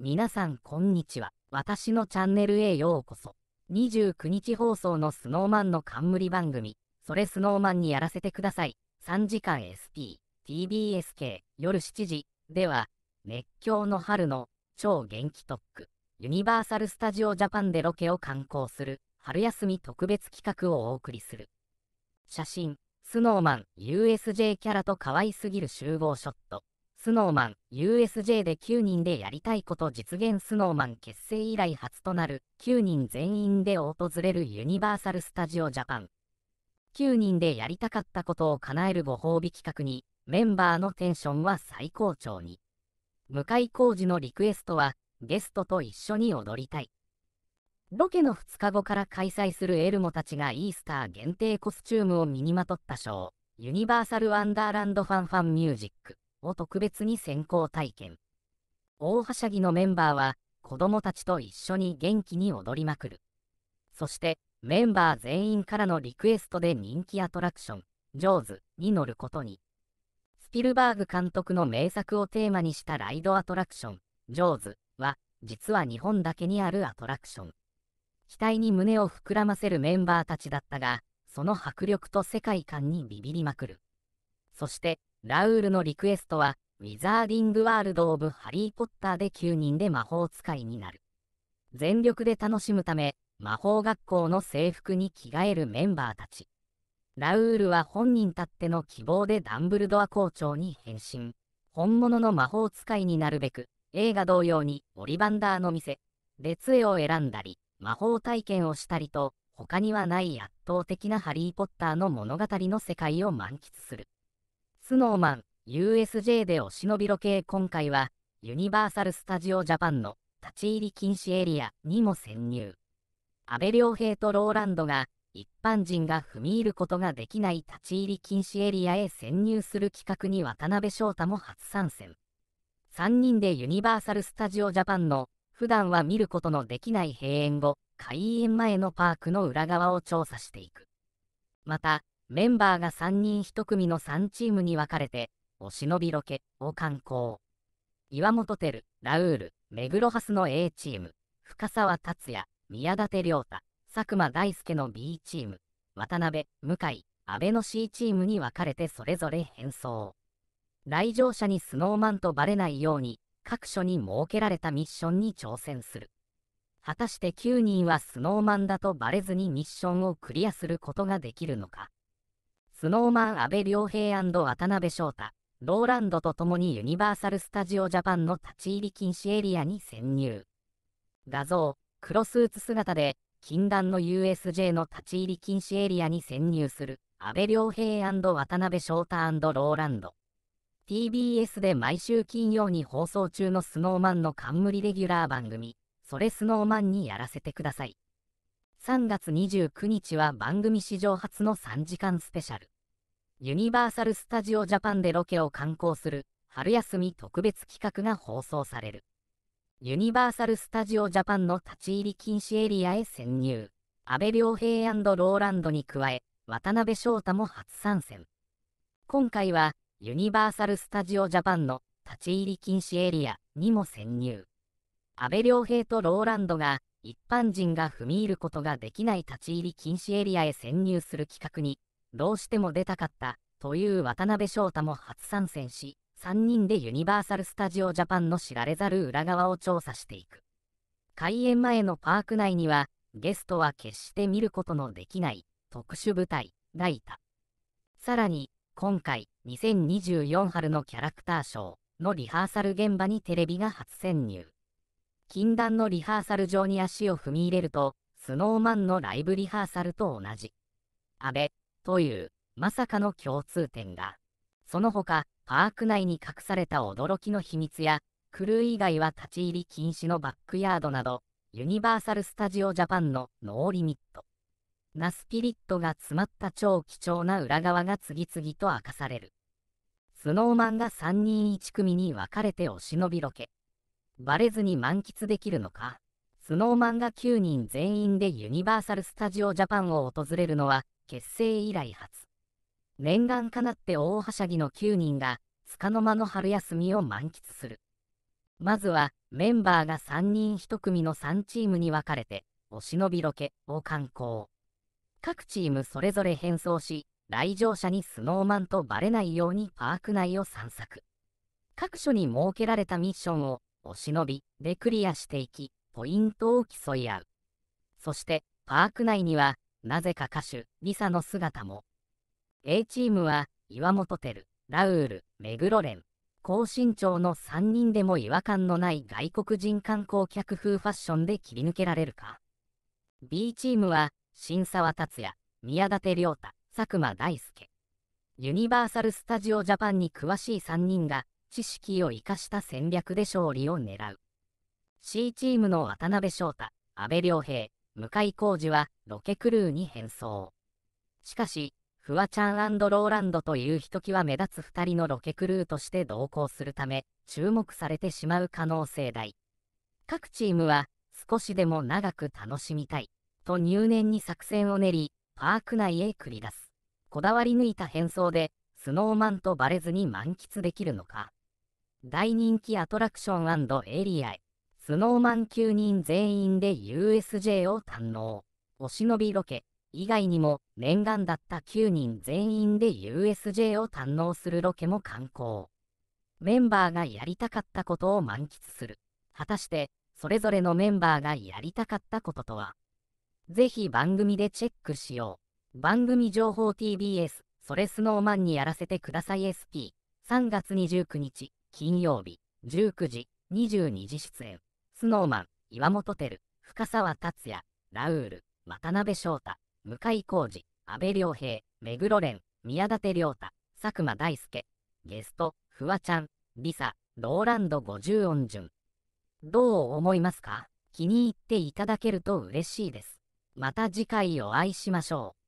皆さんこんにちは。私のチャンネルへようこそ。29日放送のスノーマンの冠番組、それスノーマンにやらせてください。3時間 SP、TBSK、夜7時、では、熱狂の春の超元気特区、ユニバーサル・スタジオ・ジャパンでロケを観光する、春休み特別企画をお送りする。写真、スノーマン、USJ キャラと可愛すぎる集合ショット。スノーマン USJ で9人でやりたいこと実現スノーマン結成以来初となる9人全員で訪れるユニバーサル・スタジオ・ジャパン9人でやりたかったことを叶えるご褒美企画にメンバーのテンションは最高潮に向井浩二のリクエストはゲストと一緒に踊りたいロケの2日後から開催するエルモたちがイースター限定コスチュームを身にまとったショーユニバーサル・ワンダーランド・ファン・ファン・ミュージックを特別に先行体験。大はしゃぎのメンバーは子供たちと一緒に元気に踊りまくる。そしてメンバー全員からのリクエストで人気アトラクション、ジョーズに乗ることに。スピルバーグ監督の名作をテーマにしたライドアトラクション、ジョーズは実は日本だけにあるアトラクション。期待に胸を膨らませるメンバーたちだったが、その迫力と世界観にビビりまくる。そして、ラウールのリクエストは、ウィザーディング・ワールド・オブ・ハリー・ポッターで9人で魔法使いになる。全力で楽しむため、魔法学校の制服に着替えるメンバーたち。ラウールは本人たっての希望でダンブルドア校長に変身。本物の魔法使いになるべく、映画同様にオリバンダーの店、で杖を選んだり、魔法体験をしたりと、他にはない圧倒的なハリー・ポッターの物語の世界を満喫する。スノーマン USJ でお忍びロケ今回はユニバーサル・スタジオ・ジャパンの立ち入り禁止エリアにも潜入安倍良平とローランドが一般人が踏み入ることができない立ち入り禁止エリアへ潜入する企画に渡辺翔太も初参戦3人でユニバーサル・スタジオ・ジャパンの普段は見ることのできない閉園後開園前のパークの裏側を調査していくまたメンバーが3人1組の3チームに分かれて、お忍びロケを観光。岩本照、ラウール、目黒ハスの A チーム、深沢達也、宮舘亮太、佐久間大介の B チーム、渡辺、向井、阿部の C チームに分かれてそれぞれ変装。来場者にスノーマンとバレないように、各所に設けられたミッションに挑戦する。果たして9人はスノーマンだとバレずにミッションをクリアすることができるのか。スノーマン阿部亮平渡辺翔太、ローランドと共にユニバーサル・スタジオ・ジャパンの立ち入り禁止エリアに潜入。画像、黒スーツ姿で、禁断の USJ の立ち入り禁止エリアに潜入する、阿部亮平渡辺翔太ローランド。TBS で毎週金曜に放送中のスノーマンの冠レギュラー番組、それスノーマンにやらせてください。3月29日は番組史上初の3時間スペシャル。ユニバーサル・スタジオ・ジャパンでロケを観光する春休み特別企画が放送される。ユニバーサル・スタジオ・ジャパンの立ち入り禁止エリアへ潜入。安倍良平ローランドに加え、渡辺翔太も初参戦。今回は、ユニバーサル・スタジオ・ジャパンの立ち入り禁止エリアにも潜入。安倍良平とローランドが一般人が踏み入ることができない立ち入り禁止エリアへ潜入する企画にどうしても出たかったという渡辺翔太も初参戦し3人でユニバーサル・スタジオ・ジャパンの知られざる裏側を調査していく開演前のパーク内にはゲストは決して見ることのできない特殊部隊がいたさらに今回2024春のキャラクターショーのリハーサル現場にテレビが初潜入禁断のリハーサル場に足を踏み入れるとスノーマンのライブリハーサルと同じ阿部というまさかの共通点がその他パーク内に隠された驚きの秘密やクルー以外は立ち入り禁止のバックヤードなどユニバーサル・スタジオ・ジャパンのノーリミットなスピリットが詰まった超貴重な裏側が次々と明かされるスノーマンが3人1組に分かれてお忍びロケバレずに満喫できるのかスノーマンが9人全員でユニバーサル・スタジオ・ジャパンを訪れるのは結成以来初。念願かなって大はしゃぎの9人が、束の間の春休みを満喫する。まずは、メンバーが3人1組の3チームに分かれて、お忍びロケを観光。各チームそれぞれ変装し、来場者にスノーマンとバレないようにパーク内を散策。各所に設けられたミッションを、お忍びでクリアしていき、ポイントを競い合う。そして、パーク内には、なぜか歌手、リサの姿も。A チームは、岩本照、ラウール、目黒蓮、高身長の3人でも違和感のない外国人観光客風ファッションで切り抜けられるか。B チームは、新沢達也、宮舘亮太、佐久間大輔。ユニバーサル・スタジオ・ジャパンに詳しい3人が、知識を生かした戦略で勝利を狙う。C チームの渡辺翔太、阿部良平、向井浩二はロケクルーに変装。しかし、フワちゃんローランドというひときわ目立つ2人のロケクルーとして同行するため、注目されてしまう可能性大。各チームは、少しでも長く楽しみたい、と入念に作戦を練り、パーク内へ繰り出す。こだわり抜いた変装で、スノーマンとバレずに満喫できるのか。大人気アトラクションエリアへ。スノーマン9人全員で USJ を堪能。お忍びロケ以外にも念願だった9人全員で USJ を堪能するロケも観光。メンバーがやりたかったことを満喫する。果たしてそれぞれのメンバーがやりたかったこととはぜひ番組でチェックしよう。番組情報 TBS、それスノーマンにやらせてください SP。3月29日、金曜日、19時、22時出演。スノーマン、岩本照、深沢達也、ラウール、渡辺翔太、向井浩二、阿部亮平、目黒蓮、宮舘亮太、佐久間大介、ゲスト、フワちゃん、リサ、ローランド50音順。どう思いますか気に入っていただけると嬉しいです。また次回お会いしましょう。